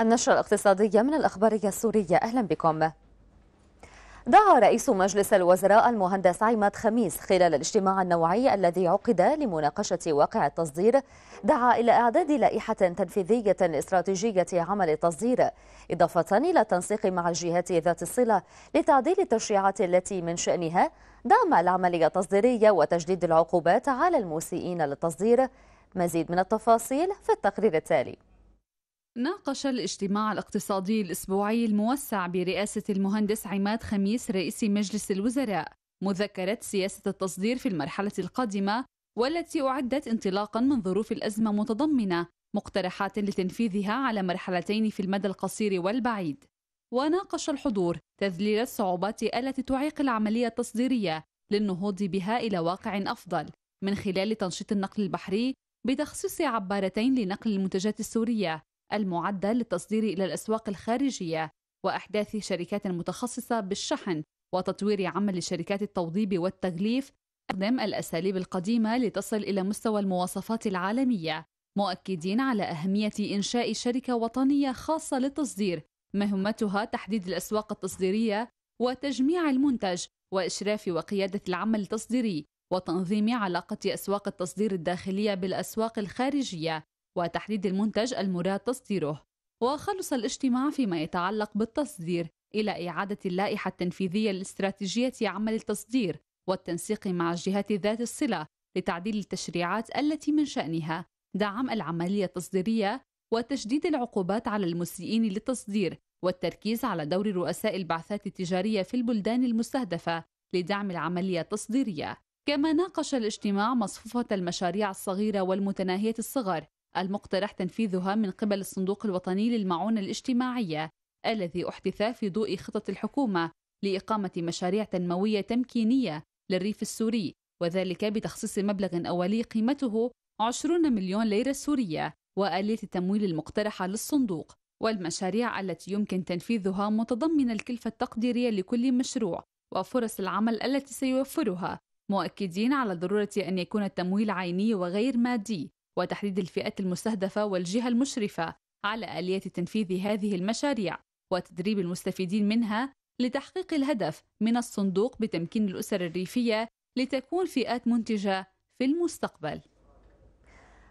النشرة الاقتصادية من الأخبارية السورية أهلا بكم دعا رئيس مجلس الوزراء المهندس عماد خميس خلال الاجتماع النوعي الذي عقد لمناقشة واقع التصدير دعا إلى إعداد لائحة تنفيذية استراتيجية عمل التصدير إضافة إلى التنسيق مع الجهات ذات الصلة لتعديل التشريعات التي من شأنها دعم العملية التصديرية وتجديد العقوبات على المسيئين للتصدير مزيد من التفاصيل في التقرير التالي ناقش الاجتماع الاقتصادي الأسبوعي الموسع برئاسة المهندس عماد خميس رئيس مجلس الوزراء مذكرة سياسة التصدير في المرحلة القادمة والتي أعدت انطلاقا من ظروف الأزمة متضمنة مقترحات لتنفيذها على مرحلتين في المدى القصير والبعيد وناقش الحضور تذليل الصعوبات التي تعيق العملية التصديرية للنهوض بها إلى واقع أفضل من خلال تنشيط النقل البحري بتخصيص عبارتين لنقل المنتجات السورية المعدة للتصدير إلى الأسواق الخارجية وأحداث شركات متخصصة بالشحن وتطوير عمل شركات التوضيب والتغليف تستخدم الأساليب القديمة لتصل إلى مستوى المواصفات العالمية مؤكدين على أهمية إنشاء شركة وطنية خاصة للتصدير مهمتها تحديد الأسواق التصديرية وتجميع المنتج وإشراف وقيادة العمل التصديري وتنظيم علاقة أسواق التصدير الداخلية بالأسواق الخارجية وتحديد المنتج المراد تصديره وخلص الاجتماع فيما يتعلق بالتصدير إلى إعادة اللائحة التنفيذية لاستراتيجية عمل التصدير والتنسيق مع الجهات ذات الصلة لتعديل التشريعات التي من شأنها دعم العملية التصديرية وتشديد العقوبات على المسيئين للتصدير والتركيز على دور رؤساء البعثات التجارية في البلدان المستهدفة لدعم العملية التصديرية كما ناقش الاجتماع مصفوفة المشاريع الصغيرة والمتناهية الصغر المقترح تنفيذها من قبل الصندوق الوطني للمعونة الاجتماعية الذي أحدث في ضوء خطط الحكومة لإقامة مشاريع تنموية تمكينية للريف السوري وذلك بتخصيص مبلغ أولي قيمته 20 مليون ليرة سورية وآلية التمويل المقترحة للصندوق والمشاريع التي يمكن تنفيذها متضمنة الكلفة التقديرية لكل مشروع وفرص العمل التي سيوفرها مؤكدين على ضرورة أن يكون التمويل عيني وغير مادي وتحديد الفئات المستهدفة والجهة المشرفة على آلية تنفيذ هذه المشاريع وتدريب المستفيدين منها لتحقيق الهدف من الصندوق بتمكين الأسر الريفية لتكون فئات منتجة في المستقبل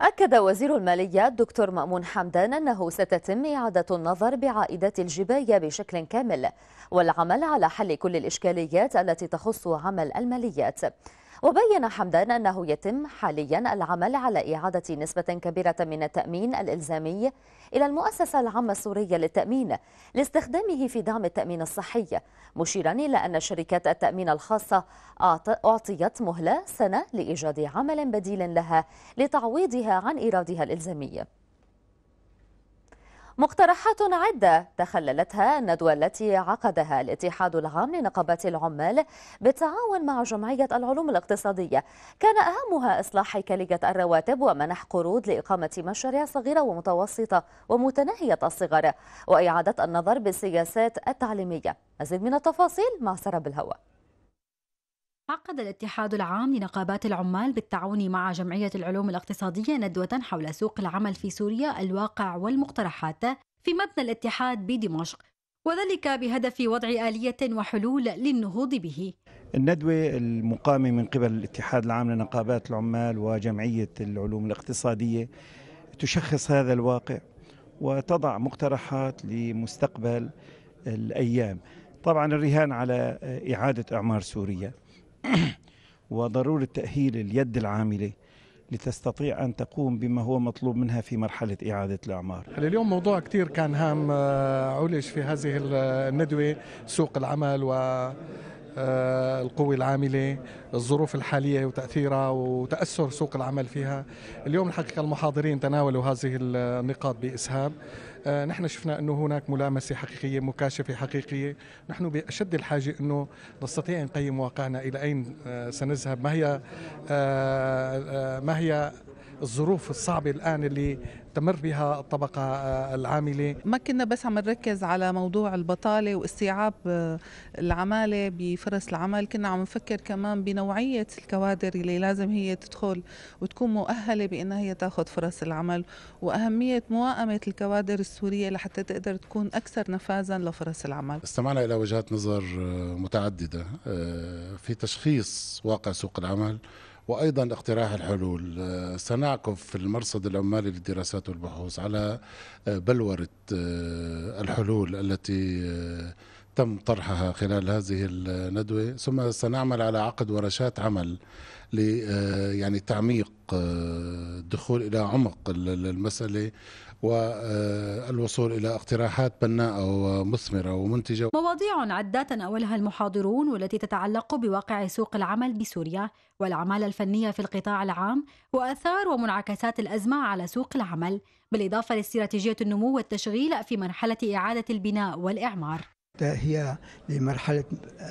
أكد وزير المالية الدكتور مأمون حمدان أنه ستتم إعادة النظر بعائدات الجباية بشكل كامل والعمل على حل كل الإشكاليات التي تخص عمل الماليات وبين حمدان أنه يتم حاليا العمل على إعادة نسبة كبيرة من التأمين الإلزامي إلى المؤسسة العامة السورية للتأمين لاستخدامه في دعم التأمين الصحي مشيرا إلى أن شركات التأمين الخاصة أعطيت مهلة سنة لإيجاد عمل بديل لها لتعويضها عن إيرادها الإلزامي مقترحات عدة تخللتها الندوة التي عقدها الاتحاد العام لنقابات العمال بالتعاون مع جمعية العلوم الاقتصادية كان أهمها إصلاح كلية الرواتب ومنح قروض لإقامة مشاريع صغيرة ومتوسطة ومتناهية الصغر وإعادة النظر بالسياسات التعليمية مزيد من التفاصيل مع سراب الهواء عقد الاتحاد العام لنقابات العمال بالتعاون مع جمعية العلوم الاقتصادية ندوة حول سوق العمل في سوريا الواقع والمقترحات في مبنى الاتحاد بدمشق وذلك بهدف وضع آلية وحلول للنهوض به الندوة المقامة من قبل الاتحاد العام لنقابات العمال وجمعية العلوم الاقتصادية تشخص هذا الواقع وتضع مقترحات لمستقبل الأيام طبعا الرهان على إعادة إعمار سوريا وضرورة تأهيل اليد العاملة لتستطيع أن تقوم بما هو مطلوب منها في مرحلة إعادة الإعمار اليوم موضوع كثير كان هام آه، عولج في هذه الندوة سوق العمل و آه، القوة العاملة الظروف الحالية وتأثيرها وتأثر سوق العمل فيها اليوم الحقيقة المحاضرين تناولوا هذه النقاط بإسهاب آه، نحن شفنا أنه هناك ملامسة حقيقية مكاشفة حقيقية نحن بأشد الحاجة أنه نستطيع أن نقيم واقعنا إلى أين آه، سنذهب ما هي ما هي الظروف الصعبة الآن اللي تمر بها الطبقة آه، العاملة ما كنا بس عم نركز على موضوع البطالة واستيعاب آه، العمالة بفرص العمل كنا عم نفكر كمان بنوعية الكوادر اللي لازم هي تدخل وتكون مؤهلة بأنها هي تاخذ فرص العمل وأهمية موائمة الكوادر السورية لحتى تقدر تكون أكثر نفاذا لفرص العمل استمعنا إلى وجهات نظر آه، متعددة في تشخيص واقع سوق العمل وأيضا اقتراح الحلول آه، سنعكف في المرصد العمالي للدراسات والبحوث على آه، بلورة آه، الحلول التي تم طرحها خلال هذه الندوة ثم سنعمل على عقد ورشات عمل ل يعني تعميق الدخول إلى عمق المسألة والوصول إلى اقتراحات بناءة ومثمرة ومنتجة مواضيع عدة أولها المحاضرون والتي تتعلق بواقع سوق العمل بسوريا والعمالة الفنية في القطاع العام وأثار ومنعكسات الأزمة على سوق العمل بالإضافة لاستراتيجية النمو والتشغيل في مرحلة إعادة البناء والإعمار هي لمرحلة آه،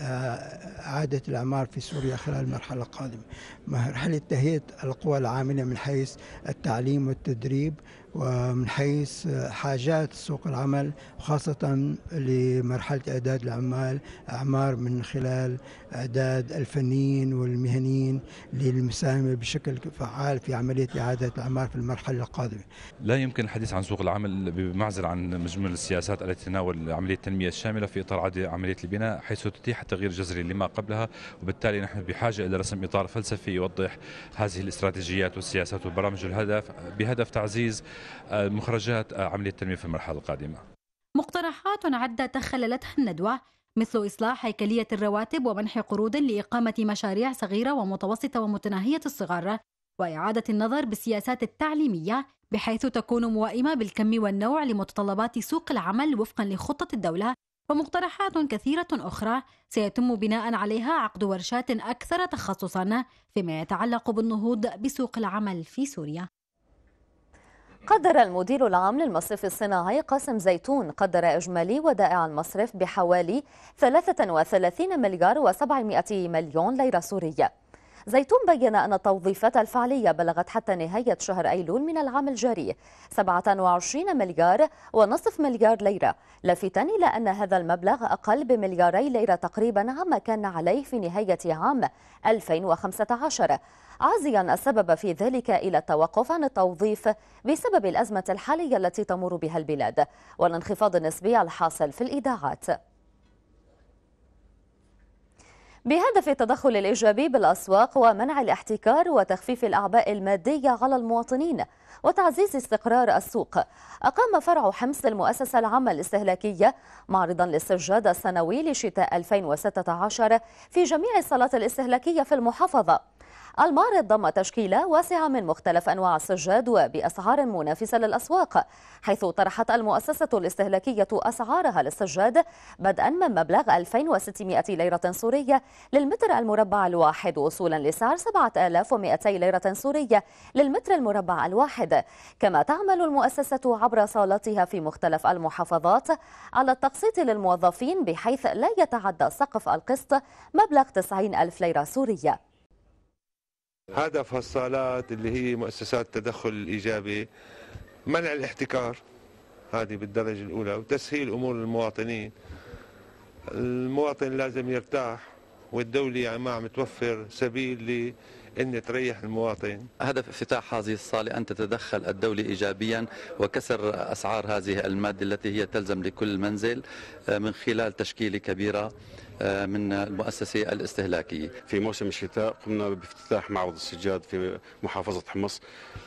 إعادة الأعمار في سوريا خلال المرحلة القادمة مرحلة تهيئة القوى العاملة من حيث التعليم والتدريب ومن حيث حاجات سوق العمل خاصة لمرحلة إعداد العمال أعمار من خلال إعداد الفنيين والمهنيين للمساهمة بشكل فعال في عملية إعادة الأعمار في المرحلة القادمة لا يمكن الحديث عن سوق العمل بمعزل عن مجموع السياسات التي تتناول عملية التنمية الشاملة في إطار عملية البناء حيث تتيح التغيير الجذري لما قبلها وبالتالي نحن بحاجة إلى رسم إطار فلسفي يوضح هذه الاستراتيجيات والسياسات والبرامج الهدف بهدف تعزيز مخرجات عملية التنمية في المرحلة القادمة مقترحات عدة تخللتها الندوة مثل إصلاح هيكلية الرواتب ومنح قروض لإقامة مشاريع صغيرة ومتوسطة ومتناهية الصغر وإعادة النظر بالسياسات التعليمية بحيث تكون موائمة بالكم والنوع لمتطلبات سوق العمل وفقا لخطة الدولة ومقترحات كثيرة أخرى سيتم بناء عليها عقد ورشات أكثر تخصصا فيما يتعلق بالنهوض بسوق العمل في سوريا قدر المدير العام للمصرف الصناعي قاسم زيتون قدر إجمالي ودائع المصرف بحوالي 33 مليار و700 مليون ليرة سورية زيتون بين أن التوظيفات الفعلية بلغت حتى نهاية شهر أيلول من العام الجاري 27 مليار ونصف مليار ليرة لافتا إلى أن هذا المبلغ أقل بملياري ليرة تقريبا عما كان عليه في نهاية عام 2015 عازيا السبب في ذلك إلى التوقف عن التوظيف بسبب الأزمة الحالية التي تمر بها البلاد والانخفاض النسبي الحاصل في الإيداعات بهدف التدخل الإيجابي بالأسواق ومنع الاحتكار وتخفيف الأعباء المادية على المواطنين وتعزيز استقرار السوق أقام فرع حمص المؤسسة العامة الاستهلاكية معرضا للسجاد السنوي لشتاء 2016 في جميع الصالات الاستهلاكية في المحافظة المعرض ضم تشكيلة واسعة من مختلف أنواع السجاد وبأسعار منافسة للأسواق حيث طرحت المؤسسة الاستهلاكية أسعارها للسجاد بدءا من مبلغ 2600 ليرة سورية للمتر المربع الواحد وصولا لسعر 7200 ليرة سورية للمتر المربع الواحد كما تعمل المؤسسة عبر صالتها في مختلف المحافظات على التقسيط للموظفين بحيث لا يتعدى سقف القسط مبلغ 90 ألف ليرة سورية هدف هالصالات اللي هي مؤسسات التدخل الإيجابي منع الاحتكار هذه بالدرجة الأولى وتسهيل أمور المواطنين المواطن لازم يرتاح والدولة يعني ما عم توفر سبيل ل ان تريح المواطن هدف افتتاح هذه الصالة أن تتدخل الدولة إيجابيا وكسر أسعار هذه المادة التي هي تلزم لكل منزل آه، من خلال تشكيلة كبيرة من المؤسسة الاستهلاكية في موسم الشتاء قمنا بافتتاح معرض السجاد في محافظة حمص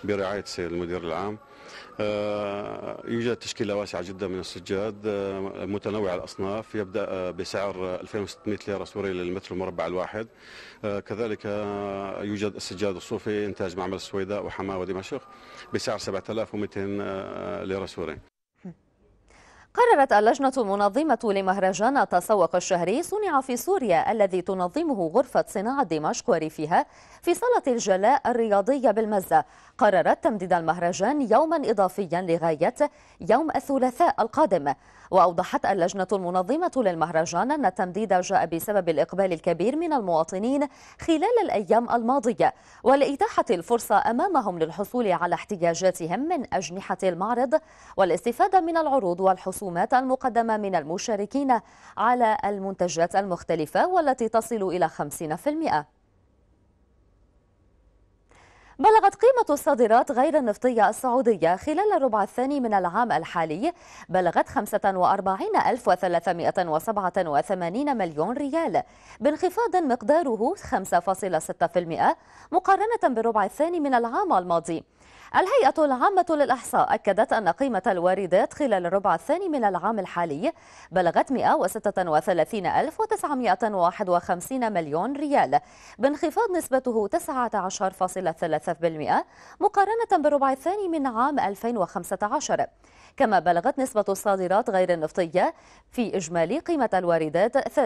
برعاية السيد المدير العام آه، يوجد تشكيلة واسعة جدا من السجاد آه، متنوع الأصناف يبدأ بسعر 2600 ليرة سوري للمتر المربع الواحد آه، كذلك يوجد السجاد الصوفي إنتاج معمل السويداء وحماة ودمشق بسعر 7200 ليرة سوري قررت اللجنة المنظمة لمهرجان التسوق الشهري صنع في سوريا الذي تنظمه غرفة صناعة دمشق وريفها في صالة الجلاء الرياضية بالمزة قررت تمديد المهرجان يوما إضافيا لغاية يوم الثلاثاء القادم وأوضحت اللجنة المنظمة للمهرجان أن التمديد جاء بسبب الإقبال الكبير من المواطنين خلال الأيام الماضية ولإتاحة الفرصة أمامهم للحصول على احتياجاتهم من أجنحة المعرض والاستفادة من العروض والحصول الرسومات المقدمة من المشاركين على المنتجات المختلفة والتي تصل إلى 50%. بلغت قيمة الصادرات غير النفطية السعودية خلال الربع الثاني من العام الحالي بلغت 45387 مليون ريال بانخفاض مقداره 5.6% مقارنة بالربع الثاني من العام الماضي الهيئة العامة للإحصاء أكدت أن قيمة الواردات خلال الربع الثاني من العام الحالي بلغت 136951 مليون ريال بانخفاض نسبته 19.3% مقارنة بالربع الثاني من عام 2015 كما بلغت نسبة الصادرات غير النفطية في إجمالي قيمة الواردات 33.14%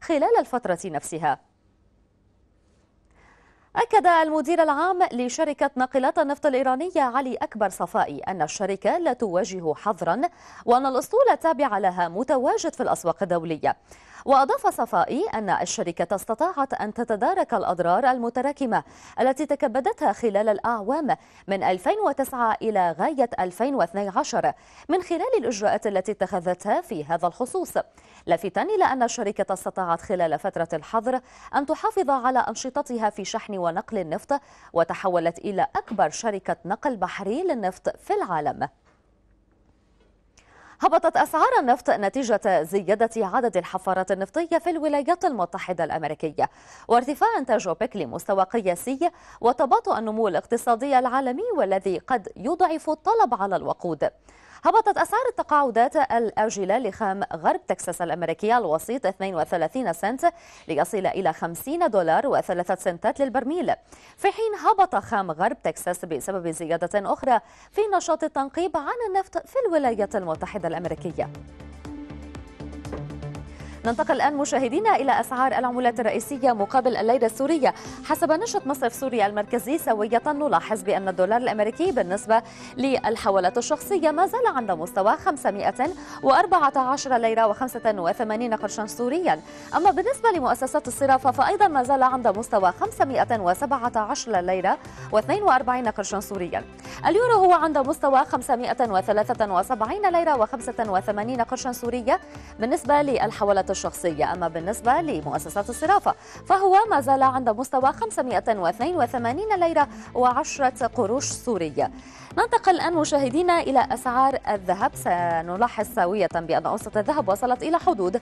خلال الفترة نفسها أكد المدير العام لشركة ناقلات النفط الإيرانية علي أكبر صفائي أن الشركة لا تواجه حظرا وأن الأسطول التابع لها متواجد في الأسواق الدولية وأضاف صفائي أن الشركة استطاعت أن تتدارك الأضرار المتراكمة التي تكبدتها خلال الأعوام من 2009 إلى غاية 2012 من خلال الإجراءات التي اتخذتها في هذا الخصوص لافتا إلى أن الشركة استطاعت خلال فترة الحظر أن تحافظ على أنشطتها في شحن ونقل النفط وتحولت إلى أكبر شركة نقل بحري للنفط في العالم هبطت أسعار النفط نتيجة زيادة عدد الحفارات النفطية في الولايات المتحدة الأمريكية وارتفاع إنتاج أوبك لمستوى قياسي وتباطؤ النمو الاقتصادي العالمي والذي قد يضعف الطلب على الوقود هبطت أسعار التقاعدات الآجلة لخام غرب تكساس الأمريكية الوسيط 32 سنت ليصل إلى 50 دولار و3 سنتات للبرميل في حين هبط خام غرب تكساس بسبب زيادة أخرى في نشاط التنقيب عن النفط في الولايات المتحدة الأمريكية ننتقل الآن مشاهدينا إلى أسعار العملات الرئيسية مقابل الليرة السورية حسب نشرة مصرف سوريا المركزي سوية نلاحظ بأن الدولار الأمريكي بالنسبة للحوالات الشخصية ما زال عند مستوى 514 ليرة و85 قرشا سوريا أما بالنسبة لمؤسسات الصرافة فأيضا ما زال عند مستوى 517 ليرة و42 قرشا سوريا اليورو هو عند مستوى 573 ليرة و85 قرشا سوريا بالنسبة للحوالات الشخصية أما بالنسبة لمؤسسات الصرافة فهو ما زال عند مستوى 582 ليرة و10 قروش سورية ننتقل الآن مشاهدينا إلى أسعار الذهب سنلاحظ ساوية بأن أوسط الذهب وصلت إلى حدود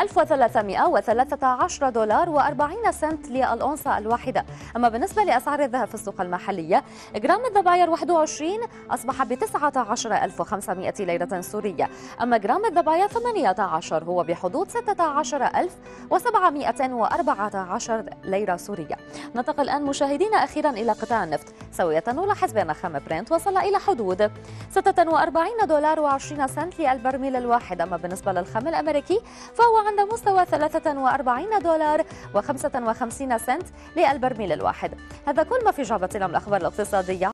1313 دولار و40 سنت للأونصة الواحدة أما بالنسبة لأسعار الذهب في السوق المحلية جرام الدباير 21 أصبح ب 19500 ليرة سورية أما جرام الدباير 18 هو بحدود 16714 ليرة سورية ننتقل الآن مشاهدينا أخيرا إلى قطاع النفط سوية نلاحظ بأن خام برنت وصل وصل إلى حدود 46 دولار و20 سنت للبرميل الواحد أما بالنسبة للخام الأمريكي فهو عند مستوى 43 دولار و55 سنت للبرميل الواحد هذا كل ما في جعبتنا من الأخبار الاقتصادية